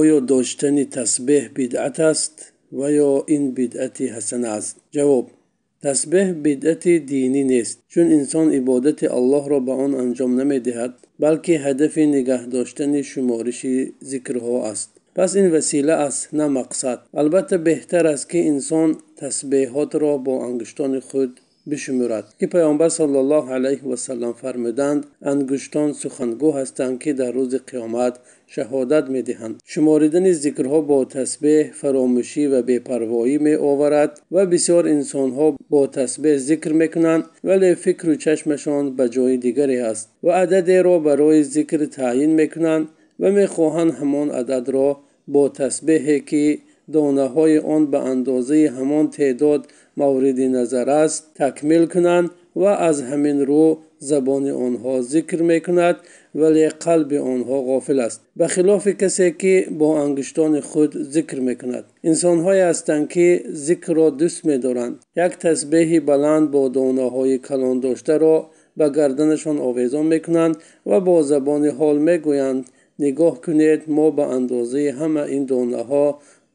آیا داشتن تسبیح بدعت است و یا این بدعت حسنه است جواب تسبیح بدعت دینی نیست چون انسان عبادت الله را به آن انجام نمی دهد بلکه هدف نگه داشتن شمارش ذکرها است پس این وسیله است نه مقصد البته بهتر است که انسان تسبیحات را با انگشتان خود بشمرد که پیامبر صلی الله علیه و سلم فرمودند انگشتان سخنگو هستند که در روز قیامت شهادت می دهند شماریدن ذکرها با تسبیح فراموشی و بیپروایی می آورد و بسیار ها با تسبیح ذکر میکنند ولی فکر و چشمشان به جای دیگری است و عدد را برای ذکر تعیین میکنند و می خواهند همان عدد را با تسبیحی که донаҳои он ба андозаи ҳамон теъдод мавриди назар аст такмил кунанд ва аз ҳамин рӯ забони онҳо зикр мекунад вале қалби онҳо ғофил аст ба хилофи касе ки бо ангуштони худ зикр мекунад инсонҳое ҳастанд ки зикрро дӯст медоранд як тасбеҳи баланд бо донаҳои калон доштаро ба гарданашон овезон мекунанд ва бо забони ҳол мегӯянд нигоҳ кунед мо ба андозаи ҳама ин донаҳо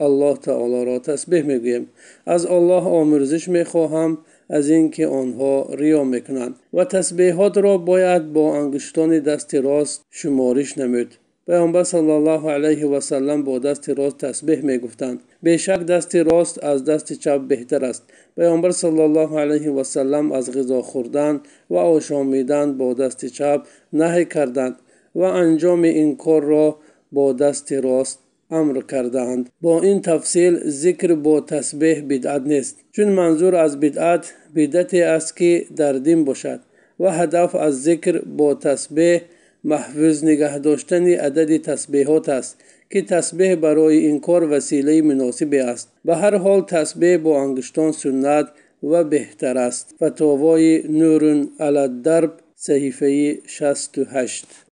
الله تعالی را تسبیح میگویم از الله آمرزش میخواهم از اینکه آنها ریا میکنند و تسبیحات را باید با انگشتان دست راست شمارش نمود پیامبر صلی الله علیه و سلم با دست راست تسبیح میگفتند شک دست راست از دست چپ بهتر است پیامبر صلی الله علیه و سلم از غذا خوردن و آشامیدن با دست چپ نهی کردند و انجام این کار را با دست راست امر کردهاند با این تفصیل ذکر با تسبیح بدعت نیست چون منظور از بدعت بدعتی است که در دین باشد و هدف از ذکر با تسبیح محفوظ نگه داشتن عدد تسبیحات است که تسبیح برای این کار وسیله مناسبی است به هر حال تسبیح با انگشتان سنت و بهتر است فتاوای نورن علی درب صحیفه 68